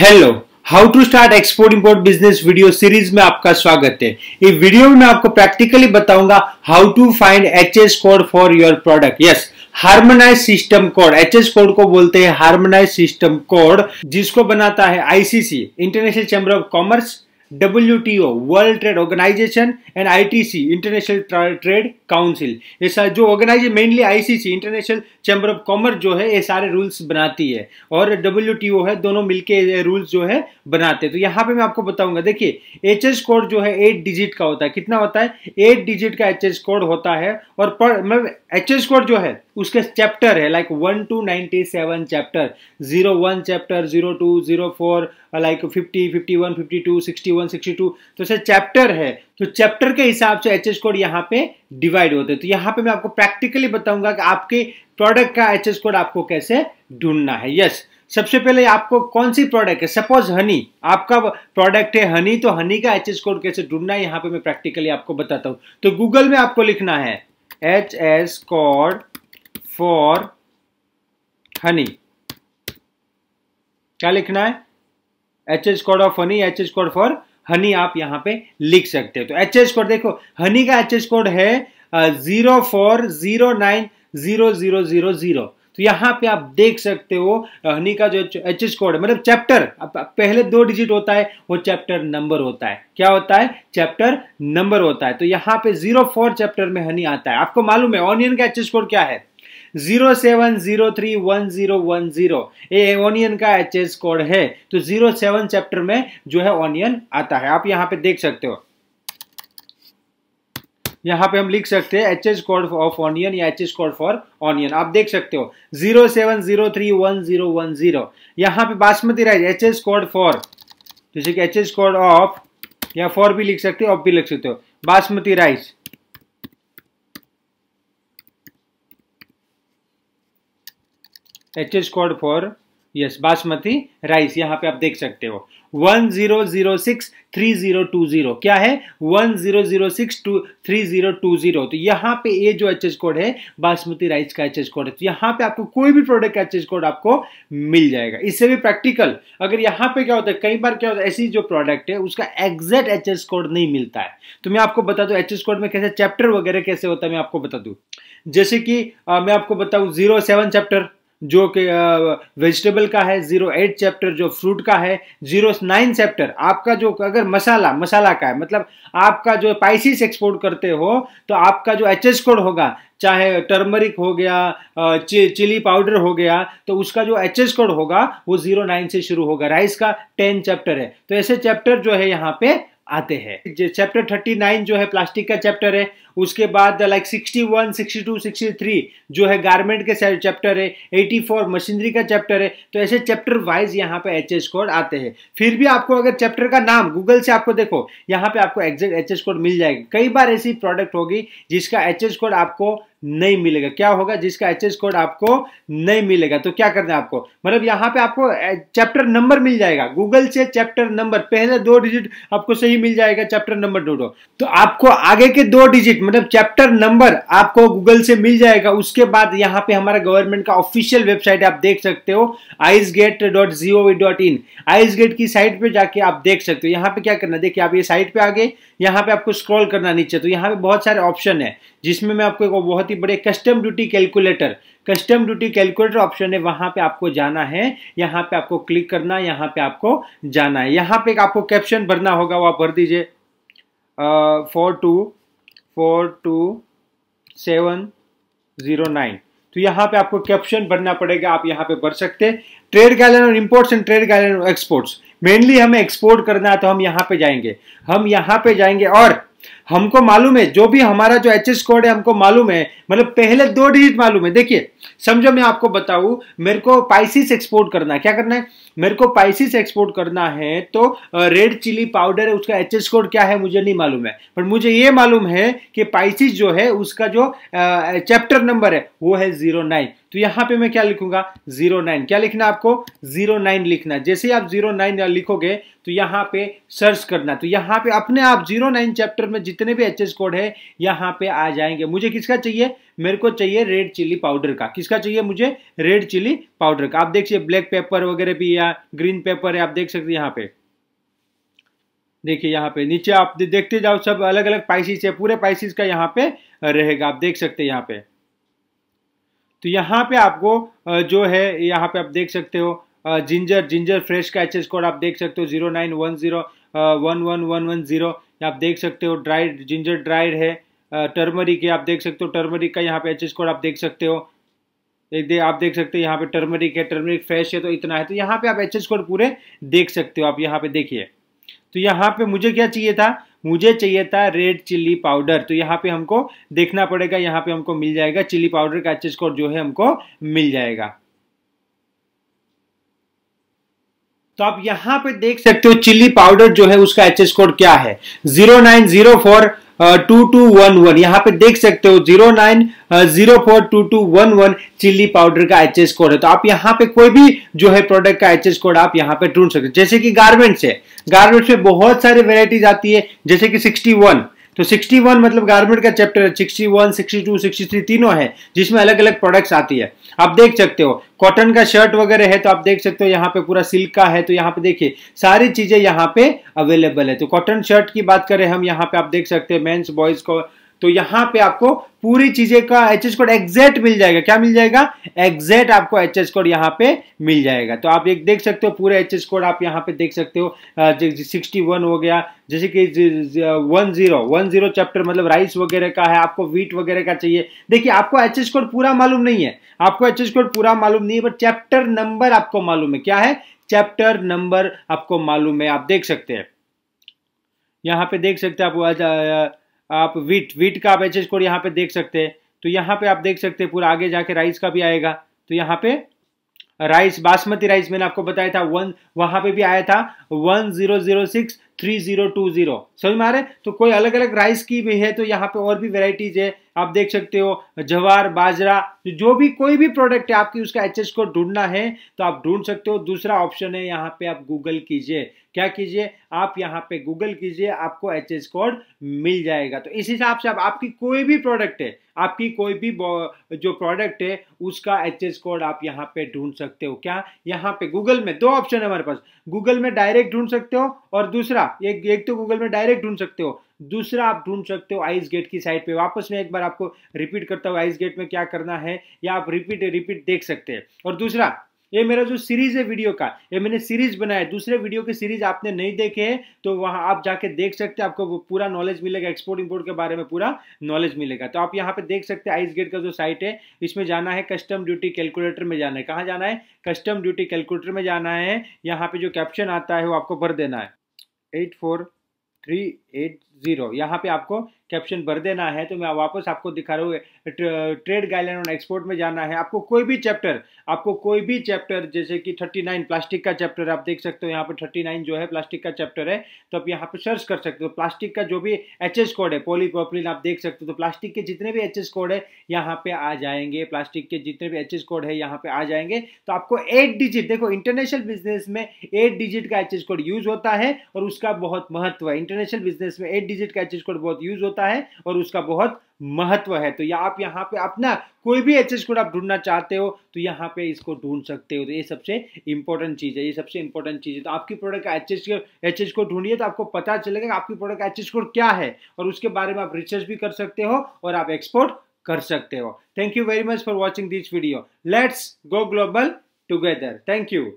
Hello how to start export import business video series में आपका स्वागत है इस वीडियो में आपको प्रैक्टिकली बताऊंगा how to find H S code for your product yes harmonize system code H S code को बोलते हैं हार्मोनाइज सिस्टम कोड जिसको बनाता है ICC international chamber of commerce W world trade organisation and C international trade council ये सारे जो organisation mainly C international chamber of commerce जो है ये सारे रूल्स बनाती है और डब्ल्यू है दोनों मिलके रूल्स जो है बनाते हैं तो यहाँ पे मैं आपको बताऊंगा देखिए एच कोड जो है एट डिजिट का होता है कितना होता है एट डिजिट का एच एस कोड होता है और मतलब एच कोड जो है उसके चैप्टर है like one two ninety seven chapter zero one chapter zero two zero four like fifty fifty one fifty two sixty one sixty two तो ऐसे चैप्टर है तो चैप्टर के हिसाब से एच एस कोड यहाँ पे डिवाइड होते हैं तो यहाँ पे मैं आपको प्रैक्टिकली बताऊंगा कि आपके प्रोडक्ट का एच एस कोड आपको कैसे ढूंढना है यस yes. सबसे पहले आपको कौन सी प्रोडक्ट है सपोज हनी आपका प्रोडक्ट है हनी तो हनी का एच एस कोड कैसे ढूंढना है यहाँ पे मैं प्रैक्टिकली आपको बताता हूँ तो गूगल में आपको लिखना है H S code for honey क्या लिखना है H H code of honey H H code for honey आप यहां पे लिख सकते हो तो एच एच कोड देखो हनी का एच एच कोड है zero four zero nine zero zero zero zero तो यहां पे आप देख सकते हो हनी का जो एच एच कोड है मतलब चैप्टर पहले दो डिजिट होता है वो चैप्टर नंबर होता है क्या होता है चैप्टर नंबर होता है तो यहां पे जीरो फोर चैप्टर में हनी आता है आपको मालूम है ऑनियन का एच एच कोड क्या है zero seven zero three one zero one zero ये ऑनियन का एच एस कोड है तो जीरो सेवन चैप्टर में जो है ऑनियन आता है आप यहाँ पे देख सकते हो यहाँ पे हम लिख सकते हैं H H code of onion या H H code for onion आप देख सकते हो zero seven zero three one zero one zero यहाँ पे basmati rice H H code for जैसे कि एच एच कोड ऑफ या फॉर भी लिख सकते हो ऑफ भी लिख सकते हो basmati rice H H code for yes basmati rice यहाँ पे आप देख सकते हो one zero zero six three zero two zero क्या है one zero zero six two three zero two zero तो यहाँ पे ये जो एच कोड है बासमती राइस का एच कोड है तो यहाँ पे आपको कोई भी प्रोडक्ट का एच कोड आपको मिल जाएगा इससे भी प्रैक्टिकल अगर यहाँ पे क्या होता है कई बार क्या होता है ऐसी जो प्रोडक्ट है उसका एग्जैक्ट एच कोड नहीं मिलता है तो मैं आपको बता दू एच कोड में कैसे चैप्टर वगैरह कैसे होता है मैं आपको बता दू जैसे कि मैं आपको बताऊँ जीरो सेवन चैप्टर जो कि वेजिटेबल का है जीरो एट चैप्टर जो फ्रूट का है जीरो नाइन चैप्टर आपका जो अगर मसाला मसाला का है मतलब आपका जो स्पाइसिस एक्सपोर्ट करते हो तो आपका जो एच एस कोड होगा चाहे टर्मरिक हो गया चिली पाउडर हो गया तो उसका जो एच एस कोड होगा वो जीरो नाइन से शुरू होगा राइस का टेन चैप्टर है तो ऐसे चैप्टर जो है यहाँ पे आते हैं चैप्टर थर्टी नाइन जो है प्लास्टिक का चैप्टर है उसके बाद like sixty one sixty two sixty three जो है गारमेंट के चैप्टर है एटी फोर मशीनरी का चैप्टर है तो ऐसे चैप्टर वाइज यहाँ पे एच एस कोड आते हैं फिर भी आपको अगर चैप्टर का नाम गूगल से आपको देखो यहाँ पे आपको एग्जैक्ट एच एस कोड मिल जाएगा कई बार ऐसी प्रोडक्ट होगी जिसका एच एस कोड आपको नहीं मिलेगा क्या होगा जिसका एच एस कोड आपको नहीं मिलेगा तो क्या करना है आपको मतलब यहाँ पे आपको चैप्टर नंबर मिल जाएगा गूगल से चैप्टर नंबर पहले दो डिजिट आपको सही मिल जाएगा चैप्टर नंबर ढूंढो तो आपको आगे के दो डिजिट मतलब चैप्टर नंबर आपको गूगल से मिल जाएगा उसके बाद यहाँ पे हमारा गवर्नमेंट का ऑफिशियल वेबसाइट आप देख सकते हो ice gate dot G O V dot in ice gate की साइट पे जाके आप देख सकते हो यहाँ पे क्या करना देखिए आप ये साइट पे आगे यहाँ पे आपको स्क्रॉल करना नीचे तो यहाँ पे बहुत सारे ऑप्शन है जिसमें मैं आपको एक बहुत ही बड़े custom duty calculator custom duty calculator option है वहां पे आपको जाना है यहाँ पे आपको क्लिक करना है यहाँ पे आपको जाना है यहाँ पे आपको कैप्शन भरना होगा वो आप भर दीजिए four two four two seven zero nine तो यहाँ पे आपको कैप्शन भरना पड़ेगा आप यहाँ पे भर सकते ट्रेड गैलन और इम्पोर्ट्स एंड ट्रेड गैलन और एक्सपोर्ट्स मेनली हमें एक्सपोर्ट करना है तो हम यहाँ पे जाएंगे हम यहाँ पे जाएंगे और हमको मालूम है जो भी हमारा जो एच एस कोड है हमको मालूम है मतलब पहले दो डिजिट मालूम है देखिए समझो मैं आपको बताऊं मेरे को पाइसिस एक्सपोर्ट करना है क्या करना है मेरे को पाइसिस एक्सपोर्ट करना है तो रेड चिली पाउडर है उसका एच कोड क्या है मुझे नहीं मालूम है पर मुझे ये मालूम है कि पाइसिस जो है उसका जो चैप्टर नंबर है वो है जीरो नाइन तो यहाँ पे मैं क्या लिखूंगा जीरो नाइन क्या लिखना आपको जीरो नाइन लिखना जैसे ही आप जीरो नाइन लिखोगे तो यहाँ पे सर्च करना तो यहाँ पे अपने आप जीरो नाइन चैप्टर में जितने भी एच कोड है यहाँ पे आ जाएंगे मुझे किसका चाहिए मेरे को चाहिए रेड चिली पाउडर का किसका चाहिए मुझे रेड चिली पाउडर का आप देख सकते ब्लैक पेपर वगैरह भी या ग्रीन पेपर है आप देख सकते यहाँ पे देखिए यहाँ पे नीचे आप देखते जाओ सब अलग अलग पाइसिस है पूरे पाइसिस का यहाँ पे रहेगा आप देख सकते यहाँ पे तो यहाँ पे आपको जो है यहाँ पे आप देख सकते हो जिंजर जिंजर फ्रेश का एच कोड आप देख सकते हो zero nine one zero one one one one zero आप देख सकते हो ड्राइड जिंजर ड्राइड है टर्मरिक है आप देख सकते हो टर्मरिक का यहाँ पे एच स्कोर आप देख सकते हो एक दे आप देख सकते हो यहाँ पे टर्मरिक है टर्मरिक फ्रेश है तो इतना है तो यहाँ पे आप एच कोड पूरे देख सकते हो आप यहाँ पे देखिए तो यहाँ पे मुझे क्या चाहिए था मुझे चाहिए था रेड चिल्ली पाउडर तो यहाँ पे हमको देखना पड़ेगा यहाँ पे हमको मिल जाएगा चिल्ली पाउडर का एच स्कोर जो है हमको मिल जाएगा तो आप यहां पे देख सकते तो हो चिल्ली पाउडर जो है उसका एच कोड क्या है zero nine zero four two two one one यहाँ पे देख सकते हो zero nine zero four two two one one chilli powder का एच कोड है तो आप यहाँ पे कोई भी जो है प्रोडक्ट का एच कोड आप यहाँ पे ढूंढ सकते हो जैसे कि गारमेंट्स है गारमेंट्स में बहुत सारी वेराइटीज आती है जैसे कि सिक्सटी वन तो 61 मतलब गारमेंट का चैप्टर 61, 62, 63 तीनों है जिसमें अलग अलग प्रोडक्ट्स आती है आप देख सकते हो कॉटन का शर्ट वगैरह है तो आप देख सकते हो यहाँ पे पूरा सिल्क का है तो यहाँ पे देखिए सारी चीजें यहाँ पे अवेलेबल है तो कॉटन शर्ट की बात करें हम यहाँ पे आप देख सकते हैं मेन्स बॉयज को तो यहां पे आपको पूरी चीजें का एच एच कोड एग्जैक्ट मिल जाएगा क्या मिल जाएगा एग्जैक्ट आपको एच एच कोड यहां पे मिल जाएगा तो आप एक देख सकते हो पूरे एच एच कोड आप यहां पे देख सकते हो सिक्सटी वन हो गया जैसे कि one zero one zero chapter मतलब राइस वगैरह का है आपको वीट वगैरह का चाहिए देखिए आपको एच एच कोड पूरा मालूम नहीं है आपको एच एच कोड पूरा मालूम नहीं है बट चैप्टर नंबर आपको मालूम है क्या है चैप्टर नंबर आपको मालूम है आप देख सकते हैं यहाँ पे देख सकते हैं आप आप वीट वीट का आप एच एच कोड यहाँ पे देख सकते हैं तो यहाँ पे आप देख सकते हैं पूरा आगे जाके राइस का भी आएगा तो यहाँ पे राइस बासमती राइस मैंने आपको बताया था वन वहां पे भी आया था one zero zero six three zero two zero समझ में आ रहे तो कोई अलग अलग राइस की भी है तो यहाँ पे और भी वेराइटीज है आप देख सकते हो जवार बाजरा जो भी कोई भी प्रोडक्ट है आपकी उसका एच को ढूंढना है तो आप ढूंढ सकते हो दूसरा ऑप्शन है यहाँ पे आप गूगल कीजिए क्या कीजिए आप यहाँ पे गूगल कीजिए आपको एच एस कोड मिल जाएगा तो इस हिसाब से आप आपकी कोई भी प्रोडक्ट है आपकी कोई भी जो प्रोडक्ट है उसका एच एस कोड आप यहाँ पे ढूंढ सकते हो क्या यहाँ पे गूगल में दो ऑप्शन है हमारे पास गूगल में डायरेक्ट ढूंढ सकते हो और दूसरा एक एक तो गूगल में डायरेक्ट ढूंढ सकते हो दूसरा आप ढूंढ सकते हो आइस गेट की साइड पे वापस में एक बार आपको रिपीट करता हूँ आइस गेट में क्या करना है या आप रिपीट रिपीट देख सकते हैं और दूसरा ये मेरा जो सीरीज है वीडियो का ये मैंने सीरीज बनाया है दूसरे वीडियो के सीरीज आपने नहीं देखे हैं तो वहां आप जाके देख सकते हैं आपको वो पूरा नॉलेज मिलेगा एक्सपोर्ट इंपोर्ट के बारे में पूरा नॉलेज मिलेगा तो आप यहाँ पे देख सकते हैं आइस गेट का जो साइट है इसमें जाना है कस्टम ड्यूटी कैलकुलेटर में जाना है कहाँ जाना है कस्टम ड्यूटी कैलकुलेटर में जाना है यहाँ पे जो कैप्शन आता है वो आपको भर देना है eight four three eight zero यहाँ पे आपको कैप्शन भर देना है तो मैं वापस आपको दिखा रहा हूँ ट्रेड गाइडलाइन और एक्सपोर्ट में जाना है आपको कोई भी चैप्टर आपको कोई भी चैप्टर जैसे कि 39 प्लास्टिक का चैप्टर आप देख सकते हो यहाँ पर 39 जो है प्लास्टिक का चैप्टर है तो आप यहाँ पर सर्च कर सकते हो प्लास्टिक का जो भी एच कोड है पोलीप्रोपिलीन आप देख सकते हो तो प्लास्टिक के जितने भी एच कोड है यहाँ पे आ जाएंगे प्लास्टिक के जितने भी एच कोड है यहाँ पे आ जाएंगे तो आपको एट डिजिट देखो इंटरनेशनल बिजनेस में एट डिजिट का एच कोड यूज होता है और उसका बहुत महत्व है इंटरनेशनल बिजनेस में एट डिजिट का एच कोड बहुत यूज होता है सकता है और उसका बहुत महत्व है तो या आप यहाँ पे अपना कोई भी एच एच कोड आप ढूंढना चाहते हो तो यहाँ पे इसको ढूंढ सकते हो तो ये सबसे इंपॉर्टेंट चीज़ है ये सबसे इंपॉर्टेंट चीज़ है तो आपकी प्रोडक्ट का H H H H code ढूंढिए तो आपको पता चलेगा कि आपकी प्रोडक्ट का एच एच कोड क्या है और उसके बारे में आप रिसर्च भी कर सकते हो और आप एक्सपोर्ट कर सकते हो thank you very much for watching this video let's go global together thank you